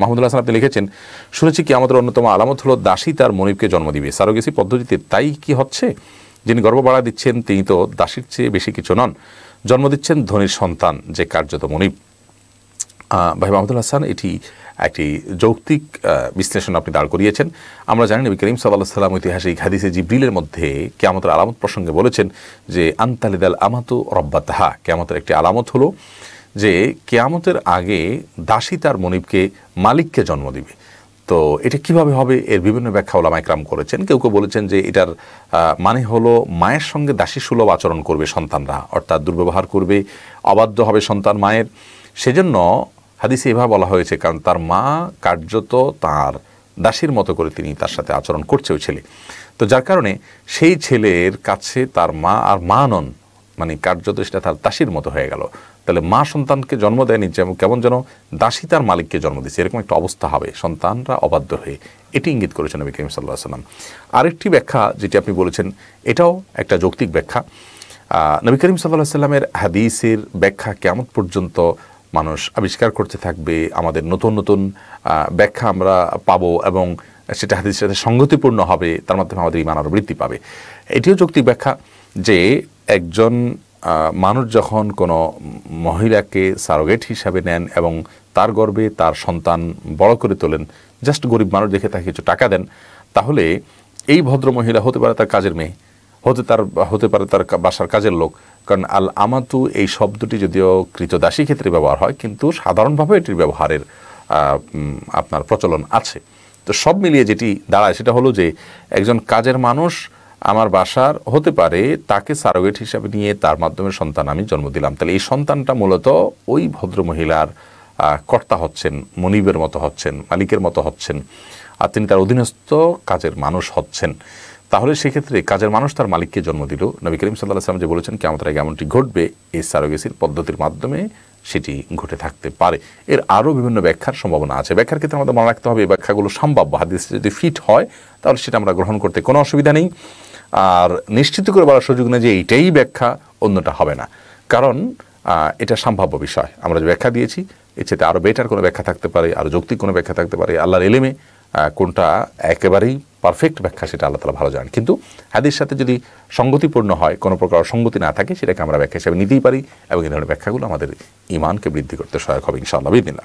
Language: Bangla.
মাহমুদুল্লাহ আপনি লিখেছেন শুনেছি কি আমাদের অন্যতম আলামত হলো দাসী তার মনিবকে জন্ম দিবে সারোগেসি পদ্ধতিতে তাই কি হচ্ছে যিনি বাড়া দিচ্ছেন তিনি তো দাসীর চেয়ে বেশি কিছু নন জন্ম দিচ্ছেন ধনির সন্তান যে কার্যত মনিব ভাই মাহমুদুল হাসান এটি একটি যৌক্তিক বিশ্লেষণ আপনি দাঁড় করিয়েছেন আমরা জানি নবী করিম সাল্লাহ সাল্লাম ঐতিহাসিক হাদিসে জিব্রিলের মধ্যে কেয়ামতের আলামত প্রসঙ্গে বলেছেন যে আন্তালিদাল আমাতো রব্বা তাহা কেমতের একটি আলামত হলো যে কেয়ামতের আগে দাসী তার মনিবকে মালিককে জন্ম দিবে তো এটা কিভাবে হবে এর বিভিন্ন ব্যাখ্যা ওলামায় একরাম করেছেন কেউ কেউ বলেছেন যে এটার মানে হলো মায়ের সঙ্গে দাসী সুলভ আচরণ করবে সন্তানরা অর্থাৎ দুর্ব্যবহার করবে অবাধ্য হবে সন্তান মায়ের সেজন্য হাদিসে এভাবে বলা হয়েছে কারণ তার মা কার্যত তার দাসীর মতো করে তিনি তার সাথে আচরণ করছে ওই ছেলে তো যার কারণে সেই ছেলের কাছে তার মা আর মা নন মানে কার্যত সেটা তার দাসীর মতো হয়ে গেল তাহলে মা সন্তানকে জন্ম দেয়নি যেমন কেমন যেন দাসী তার মালিককে জন্ম দিচ্ছে এরকম একটা অবস্থা হবে সন্তানরা অবাধ্য হয়ে এটি ইঙ্গিত করেছেন নবী করিম সাল্লাহ সাল্লাম আরেকটি ব্যাখ্যা যেটি আপনি বলেছেন এটাও একটা যৌক্তিক ব্যাখ্যা নবী করিম সাল্লাহ সাল্লামের হাদিসের ব্যাখ্যা কেমন পর্যন্ত মানুষ আবিষ্কার করতে থাকবে আমাদের নতুন নতুন ব্যাখ্যা আমরা পাব এবং সেটা হাদিসের সাথে সংগতিপূর্ণ হবে তার মাধ্যমে আমাদের ইমান আরও বৃদ্ধি পাবে এটিও যৌক্তিক ব্যাখ্যা যে একজন মানুষ যখন কোনো মহিলাকে সারোগেট হিসাবে নেন এবং তার গর্বে তার সন্তান বড় করে তোলেন জাস্ট গরিব মানুষ দেখে তাকে কিছু টাকা দেন তাহলে এই ভদ্র মহিলা হতে পারে তার কাজের মেয়ে হতে তার হতে পারে তার বাসার কাজের লোক কারণ আল আমাতু এই শব্দটি যদিও কৃতদাসী ক্ষেত্রে ব্যবহার হয় কিন্তু সাধারণভাবে এটির ব্যবহারের আপনার প্রচলন আছে তো সব মিলিয়ে যেটি দাঁড়ায় সেটা হলো যে একজন কাজের মানুষ আমার বাসার হতে পারে তাকে সারোগেট হিসাবে নিয়ে তার মাধ্যমে সন্তান আমি জন্ম দিলাম তাহলে এই সন্তানটা মূলত ওই ভদ্রমহিলার কর্তা হচ্ছেন মনিবের মতো হচ্ছেন মালিকের মতো হচ্ছেন আর তিনি তার অধীনস্থ কাজের মানুষ হচ্ছেন তাহলে সেক্ষেত্রে কাজের মানুষ তার মালিককে জন্ম দিল নবী করিম সাল্লাহ সাল্লাম যে বলেছেন কেমন আগে এমনটি ঘটবে এই সারোগেসির পদ্ধতির মাধ্যমে সেটি ঘটে থাকতে পারে এর আরও বিভিন্ন ব্যাখ্যার সম্ভাবনা আছে ব্যাখ্যার ক্ষেত্রে আমাদের মনে রাখতে হবে এই ব্যাখ্যাগুলো সম্ভাব্য হাদিস যদি ফিট হয় তাহলে সেটা আমরা গ্রহণ করতে কোনো অসুবিধা নেই আর নিশ্চিত করে বলার সুযোগ নেই যে এইটাই ব্যাখ্যা অন্যটা হবে না কারণ এটা সম্ভাব্য বিষয় আমরা যে ব্যাখ্যা দিয়েছি এছাড়া আরও বেটার কোনো ব্যাখ্যা থাকতে পারে আরও যৌক্তিক কোনো ব্যাখ্যা থাকতে পারে আল্লাহর এলেমে কোনটা একেবারেই পারফেক্ট ব্যাখ্যা সেটা আল্লাহ তালা ভালো জানেন কিন্তু হাদির সাথে যদি সঙ্গতিপূর্ণ হয় কোনো প্রকার অসঙ্গতি না থাকে সেটাকে আমরা ব্যাখ্যা হিসেবে নিতেই পারি এবং এই ধরনের ব্যাখ্যাগুলো আমাদের ইমানকে বৃদ্ধি করতে সহায়ক হবে ইনশাআল্লাহ বিদিনা